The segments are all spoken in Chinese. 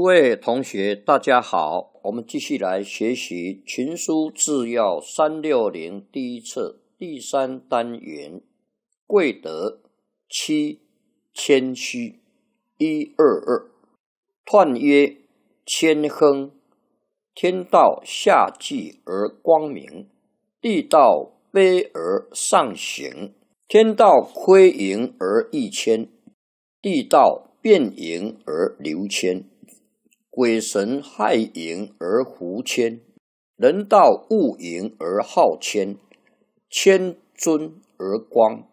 各位同学，大家好。我们继续来学习《群书治要》三六零第一册第三单元“贵德七谦虚一二二”。彖曰：“谦亨，天道下济而光明，地道卑而上行。天道亏盈而益谦，地道变盈而流谦。”鬼神害盈而胡谦，人道恶盈而好谦，谦尊而光，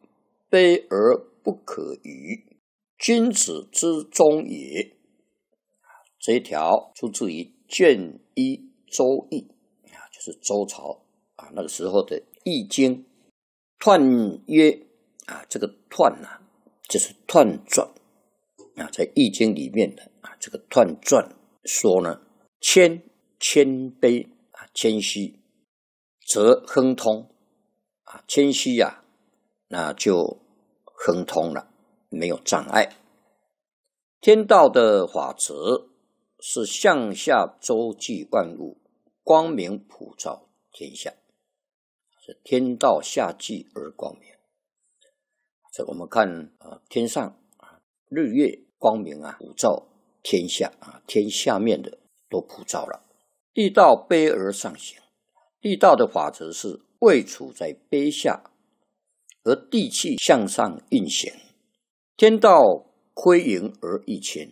卑而不可逾，君子之中也。这一条出自于卷一《周易》啊，就是周朝啊那个时候的《易经》。彖曰啊，这个彖呢，就是彖传啊，在《易经》里面的啊，这个彖传。说呢，谦谦卑啊，谦虚，则亨通啊，谦虚呀，那就亨通了，没有障碍。天道的法则，是向下周济万物，光明普照天下。是天道下济而光明。这我们看啊，天上啊，日月光明啊，普照。天下啊，天下面的都普照了。地道卑而上行，地道的法则是位处在卑下，而地气向上运行。天道亏盈而益谦，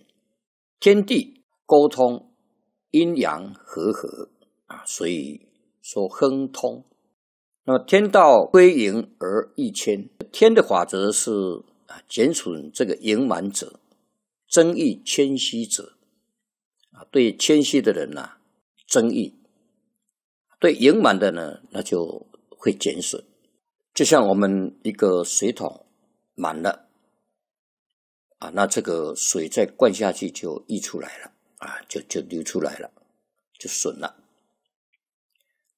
天地沟通，阴阳和合啊，所以说亨通。那么天道亏盈而益谦，天的法则是啊，减损这个盈满者。增益谦虚者，啊，对谦虚的人呐，增益；对盈满的呢，那就会减损。就像我们一个水桶满了，啊，那这个水再灌下去就溢出来了，啊，就就流出来了，就损了。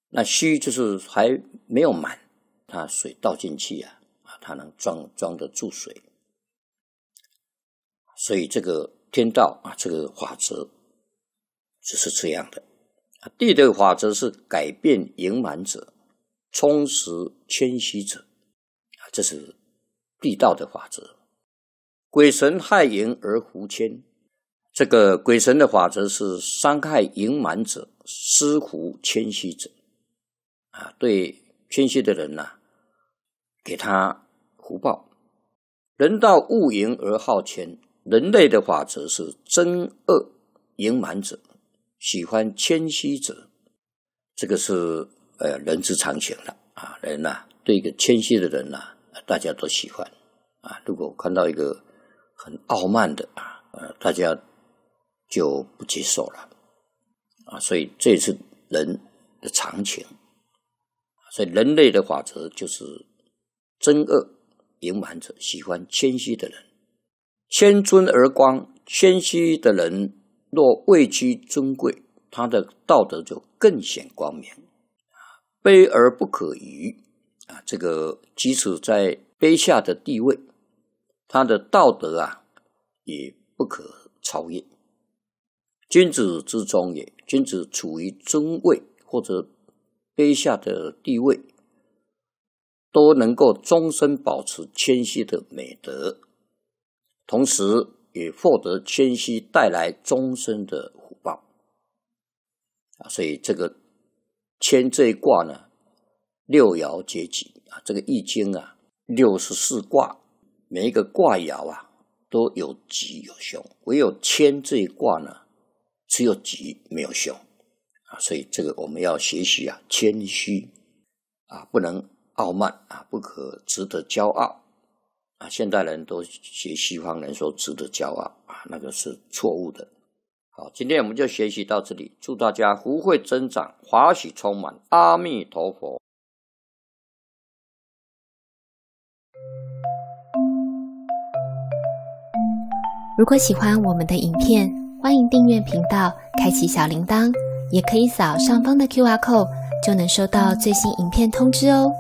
那虚就是还没有满，它水倒进去啊，啊，它能装装得住水。所以这个天道啊，这个法则就是这样的啊。地的法则，是改变盈满者，充实谦虚者啊。这是地道的法则。鬼神害盈而福谦，这个鬼神的法则，是伤害盈满者，私福谦虚者啊。对谦虚的人呐，给他福报。人道恶盈而好谦。人类的法则是：真恶盈满者喜欢谦虚者，这个是呃人之常情了啊。人呐，对一个谦虚的人呐，大家都喜欢啊。如果看到一个很傲慢的啊，呃，大家就不接受了啊。所以这也是人的常情。所以人类的法则就是：真恶盈满者喜欢谦虚的人。谦尊而光，谦虚的人若位居尊贵，他的道德就更显光明；卑而不可逾，啊，这个即使在卑下的地位，他的道德啊也不可超越。君子之中也，君子处于尊位或者卑下的地位，都能够终身保持谦虚的美德。同时，也获得谦虚带来终身的福报啊！所以，这个谦这一卦呢，六爻皆吉啊！这个《易经》啊，六十四卦，每一个卦爻啊，都有吉有凶，唯有谦这一卦呢，只有吉没有凶啊！所以，这个我们要学习啊，谦虚啊，不能傲慢啊，不可值得骄傲。啊，现代人都学西方人说值得骄傲啊，那个是错误的。好，今天我们就学习到这里。祝大家福慧增长，华喜充满。阿弥陀佛。如果喜欢我们的影片，欢迎订阅频道，开启小铃铛，也可以扫上方的 Q R code，就能收到最新影片通知哦。